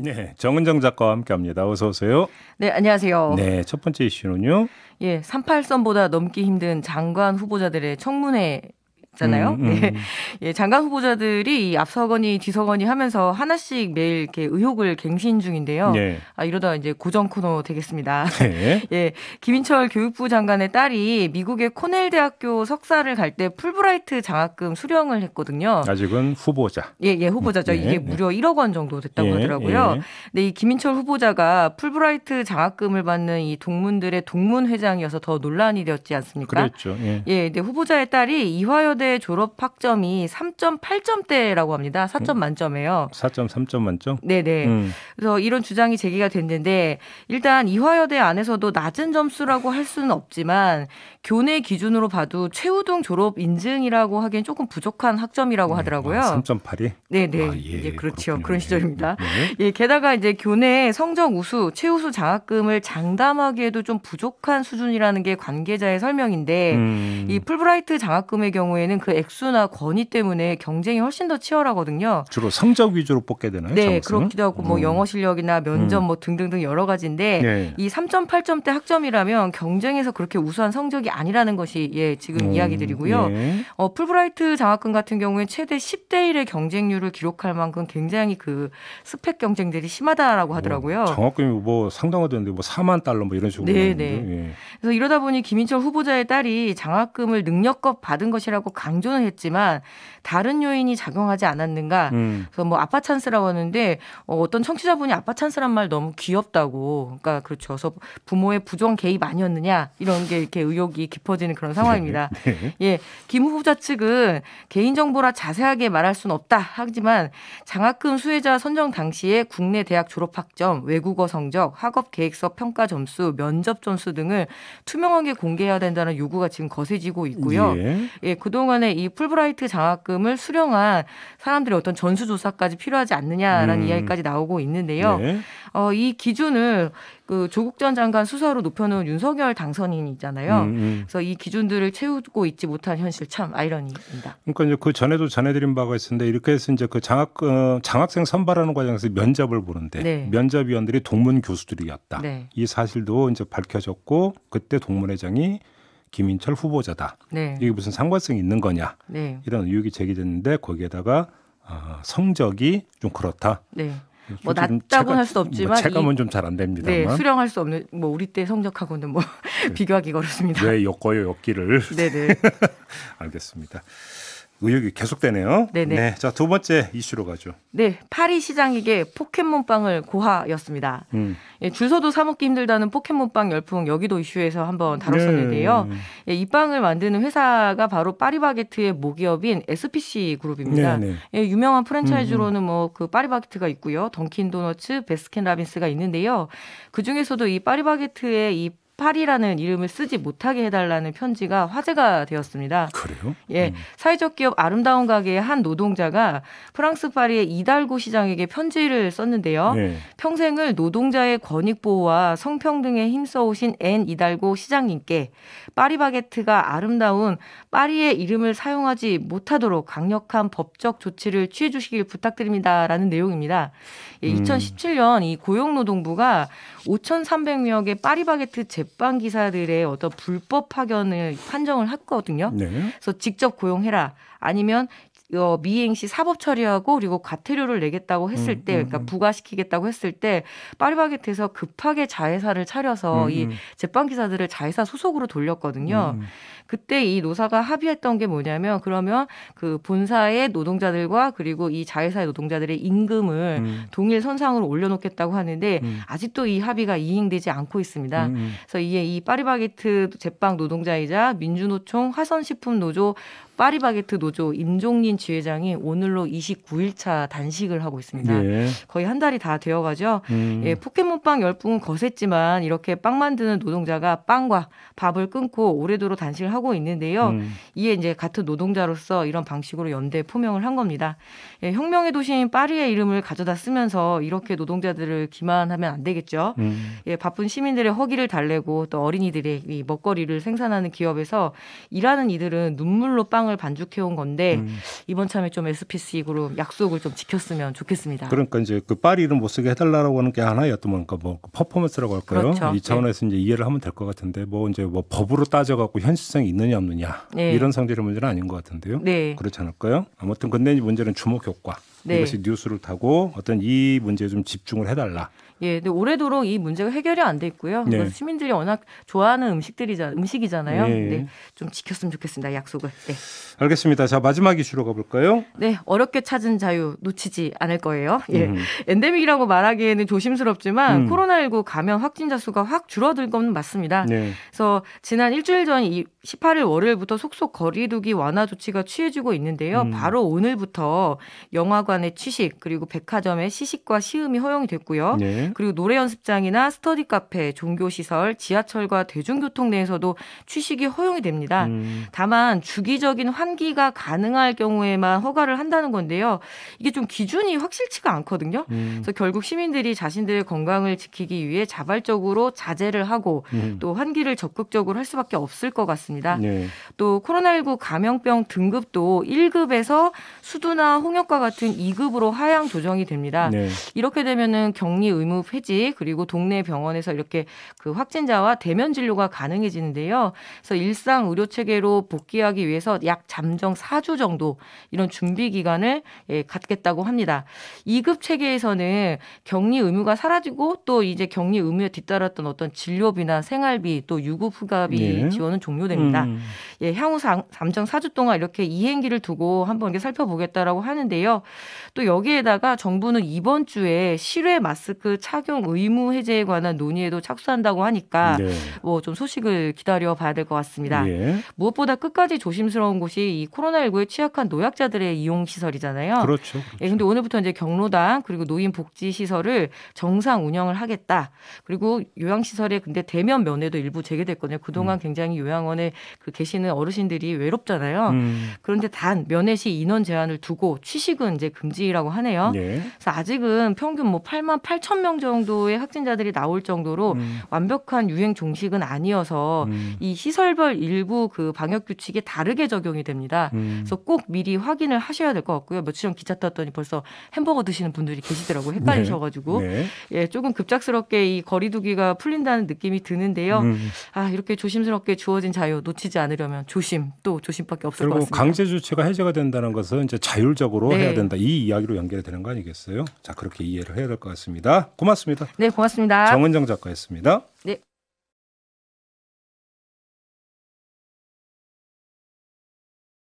네, 정은정 작가와 함께합니다. 어서 오세요. 네, 안녕하세요. 네, 첫 번째 이슈는요. 예, 38선보다 넘기 힘든 장관 후보자들의 청문회 잖아요. 음, 음. 네. 예, 장관 후보자들이 이 앞서거니 뒤서거니 하면서 하나씩 매일 이렇게 의혹을 갱신 중인데요. 예. 아, 이러다 이제 고정 코너 되겠습니다. 예. 예, 김인철 교육부 장관의 딸이 미국의 코넬 대학교 석사를 갈 때 풀브라이트 장학금 수령을 했거든요. 아직은 후보자. 예, 예, 후보자죠. 음, 예, 이게 예. 무려 1억 원 정도 됐다고 예, 하더라고요. 예. 근데 이 김인철 후보자가 풀브라이트 장학금을 받는 이 동문들의 동문 회장이어서 더 논란이 되었지 않습니까? 그렇죠. 예. 예, 근데 후보자의 딸이 이화여 서울대 졸업 학점이 3.8점대라고 합니다. 4점 음. 만점에요. 4.3점 만점? 네네. 음. 그래서 이런 주장이 제기가 됐는데 일단 이화여대 안에서도 낮은 점수라고 할 수는 없지만 교내 기준으로 봐도 최우등 졸업 인증이라고 하기엔 조금 부족한 학점이라고 음. 하더라고요. 아, 3.8이? 네네. 아, 예, 이제 그렇죠. 그렇군요. 그런 예. 시절입니다. 네. 예, 게다가 이제 교내 성적 우수, 최우수 장학금을 장담하기에도 좀 부족한 수준이라는 게 관계자의 설명인데 음. 이 풀브라이트 장학금의 경우에는 경는그 액수나 권위 때문에 경쟁이 훨씬 더 치열하거든요. 주로 성적 위주로 뽑게 되나요? 네, 점수는? 그렇기도 하고 뭐 음. 영어 실력이나 면접 음. 뭐 등등등 여러 가지인데 네. 이 3.8점대 학점이라면 경쟁에서 그렇게 우수한 성적이 아니라는 것이 예, 지금 음. 이야기들이고요. 예. 어, 풀브라이트 장학금 같은 경우에 최대 10대 1의 경쟁률을 기록할 만큼 굉장히 그 스펙 경쟁들이 심하다라고 뭐 하더라고요. 오, 장학금이 뭐 상당하던데 뭐 4만 달러 뭐 이런 식으로. 네, 네. 예. 그래서 이러다 보니 김인철 후보자의 딸이 장학금을 능력껏 받은 것이라고 강조는 했지만 다른 요인이 작용하지 않았는가. 음. 그래서 뭐 아빠 찬스라고 하는데 어, 떤 청취자분이 아빠 찬스란 말 너무 귀엽다고. 그러니까 그렇죠. 그래서 부모의 부정 개입 아니었느냐 이런 게 이렇게 의혹이 깊어지는 그런 상황입니다. 네, 네. 예, 김 후보자 측은 개인정보라 자세하게 말할 수는 없다 하지만 장학금 수혜자 선정 당시에 국내 대학 졸업 학점, 외국어 성적, 학업 계획서 평가 점수, 면접 점수 등을 투명하게 공개해야 된다는 요구가 지금 거세지고 있고요. 예, 예 그동안 동안에 이 풀브라이트 장학금을 수령한 사람들의 어떤 전수조사까지 필요하지 않느냐라는 음. 이야기까지 나오고 있는데요. 네. 어, 이 기준을 그 조국 전 장관 수사로 높여놓은 윤석열 당선인이잖아요. 음, 음. 그래서 이 기준들을 채우고 있지 못한 현실 참 아이러니입니다. 그러니까 이제 그 전에도 전해드린 바가 있었는데 이렇게 해서 이제 그 장학 어, 장학생 선발하는 과정에서 면접을 보는데 네. 면접위원들이 동문 교수들이었다. 네. 이 사실도 이제 밝혀졌고 그때 동문 회장이 음. 김인철 후보자다. 네. 이게 무슨 상관성이 있는 거냐 네. 이런 의혹이 제기됐는데 거기에다가 어, 성적이 좀 그렇다. 네. 뭐 낮다고 할 수 없지만 뭐 체감은 좀 잘 안 됩니다. 네, 수령할 수 없는 뭐 우리 때 성적하고는 뭐 네. 비교하기 어렵습니다. 왜 엮어요 엮기를? 네네. 알겠습니다. 의혹이 계속되네요. 네네. 네, 자두 번째 이슈로 가죠. 네, 파리 시장에게 포켓몬빵을 고하였습니다. 음. 예, 줄 서도 사 먹기 힘들다는 포켓몬빵 열풍 여기도 이슈에서 한번 다뤘었는데요. 네. 예, 이 빵을 만드는 회사가 바로 파리바게트의 모기업인 SPC 그룹입니다. 네, 네. 예, 유명한 프랜차이즈로는 음, 음. 뭐그 파리바게트가 있고요, 던킨도너츠, 베스킨라빈스가 있는데요. 그 중에서도 이 파리바게트의 이 18이라는 이름을 쓰지 못하게 해달라는 편지가 화제가 되었습니다. 그래요? 예, 음. 사회적 기업 아름다운 가게의 한 노동자가 프랑스 파리의 이달구 시장에게 편지를 썼는데요. 네. 평생을 노동자의 권익 보호와 성평등에 힘써오신 앤 이달구 시장님께 파리바게트가 아름다운 파리의 이름을 사용하지 못하도록 강력한 법적 조치를 취해 주시길 부탁드립니다라는 내용입니다. 예, 2017년 음. 이 고용노동부가 5,300명의 파리바게트 제 제방 기사들의 어떤 불법 파견을 판정을 했거든요. 네. 그래서 직접 고용해라 아니면 어, 미행 시 사법 처리하고 그리고 과태료를 내겠다고 했을 음, 때, 그러니까 음, 음. 부과시키겠다고 했을 때 파리바게트에서 급하게 자회사를 차려서 음, 이 음. 제빵 기사들을 자회사 소속으로 돌렸거든요. 음. 그때 이 노사가 합의했던 게 뭐냐면 그러면 그 본사의 노동자들과 그리고 이 자회사의 노동자들의 임금을 동일 선상으로 올려놓겠다고 하는데 아직도 이 합의가 이행되지 않고 있습니다. 그래서 이에 이 파리바게트 제빵 노동자이자 민주노총 화선식품 노조 파리바게트 노조 임종린 지회장이 오늘로 29일차 단식을 하고 있습니다. 예. 거의 한 달이 다 되어가죠. 음. 예, 포켓몬빵 열풍은 거셌지만 이렇게 빵 만드는 노동자가 빵과 밥을 끊고 오래도록 단식을 하고 있는데요. 음. 이에 이제 같은 노동자로서 이런 방식으로 연대 포명을 한 겁니다. 예, 혁명의 도시인 파리의 이름을 가져다 쓰면서 이렇게 노동자들을 기만하면 안 되겠죠. 음. 예, 바쁜 시민들의 허기를 달래고 또 어린이들의 먹거리를 생산하는 기업에서 일하는 이들은 눈물로 빵을 성장을 반죽해온 건데 음. 이번 참에 좀 SPC 그룹 약속을 좀 지켰으면 좋겠습니다. 그러니까 이제 그 파리를 못 쓰게 해달라고 하는 게 하나의 어떤 뭔가 뭐 그 퍼포먼스라고 할까요? 그렇죠. 이 차원에서 네. 이제 이해를 하면 될 것 같은데 뭐 이제 뭐 법으로 따져갖고 현실성이 있느냐 없느냐 네. 이런 성질의 문제는 아닌 것 같은데요. 네. 그렇지 않을까요? 아무튼 근데 문제는 주목 효과. 네. 이것이 뉴스를 타고 어떤 이 문제에 좀 집중을 해달라. 예, 근데 오래도록 이 문제가 해결이 안 돼 있고요. 네. 시민들이 워낙 좋아하는 음식들이자 음식이잖아요. 네. 네, 좀 지켰으면 좋겠습니다. 약속을. 네. 알겠습니다. 자 마지막 이슈로 가볼까요? 네, 어렵게 찾은 자유 놓치지 않을 거예요. 예, 음. 엔데믹이라고 말하기에는 조심스럽지만 음. 코로나19 감염 확진자 수가 확 줄어들 건 맞습니다. 네. 그래서 지난 일주일 전이 18일 월요일부터 속속 거리두기 완화 조치가 취해지고 있는데요. 음. 바로 오늘부터 영화관의 취식 그리고 백화점의 시식과 시음이 허용이 됐고요. 네. 그리고 노래 연습장이나 스터디 카페, 종교 시설, 지하철과 대중교통 내에서도 취식이 허용이 됩니다. 음. 다만 주기적인 환기가 가능할 경우에만 허가를 한다는 건데요. 이게 좀 기준이 확실치가 않거든요. 음. 그래서 결국 시민들이 자신들의 건강을 지키기 위해 자발적으로 자제를 하고 음. 또 환기를 적극적으로 할 수밖에 없을 것 같습니다. 있습니다. 네. 또 코로나19 감염병 등급도 1급에서 수두나 홍역과 같은 2급으로 하향 조정이 됩니다. 네. 이렇게 되면은 격리 의무 폐지 그리고 동네 병원에서 이렇게 그 확진자와 대면 진료가 가능해지는데요. 그래서 일상 의료 체계로 복귀하기 위해서 약 잠정 4주 정도 이런 준비 기간을 예, 갖겠다고 합니다. 2급 체계에서는 격리 의무가 사라지고 또 이제 격리 의무에 뒤따랐던 어떤 진료비나 생활비 또 유급 휴가비 네. 지원은 종료됩니다. 됩니다. 음. 예, 향후 3, 3.4주 동안 이렇게 이행기를 두고 한번 이렇게 살펴보겠다라고 하는데요. 또 여기에다가 정부는 이번 주에 실외 마스크 착용 의무 해제에 관한 논의에도 착수한다고 하니까 네. 뭐좀 소식을 기다려 봐야 될 것 같습니다. 예. 무엇보다 끝까지 조심스러운 곳이 이 코로나19에 취약한 노약자들의 이용 시설이잖아요. 그렇죠. 그렇 예, 근데 오늘부터 이제 경로당 그리고 노인 복지 시설을 정상 운영을 하겠다. 그리고 요양 시설에 근데 대면 면회도 일부 재개됐거든요. 그동안 음. 굉장히 요양원에 그 계시는 어르신들이 외롭잖아요. 음. 그런데 단 면회시 인원 제한을 두고 취식은 이제 금지라고 하네요. 예. 그래서 아직은 평균 뭐 8만 8천 명 정도의 확진자들이 나올 정도로 음. 완벽한 유행 종식은 아니어서 음. 이 시설별 일부 그 방역 규칙이 다르게 적용이 됩니다. 음. 그래서 꼭 미리 확인을 하셔야 될 것 같고요. 며칠 전 기차 탔더니 벌써 햄버거 드시는 분들이 계시더라고요. 네. 헷갈리셔가지고 네. 예 조금 급작스럽게 이 거리두기가 풀린다는 느낌이 드는데요. 음. 아 이렇게 조심스럽게 주어진 자유 맞아요. 놓치지 않으려면 조심 또 조심밖에 없을 것 같습니다. 결국 강제 조치가 해제가 된다는 것은 이제 자율적으로 네. 해야 된다 이 이야기로 연결되는 거 아니겠어요? 자 그렇게 이해를 해야 될 것 같습니다. 고맙습니다. 네 고맙습니다. 정은정 작가였습니다. 네.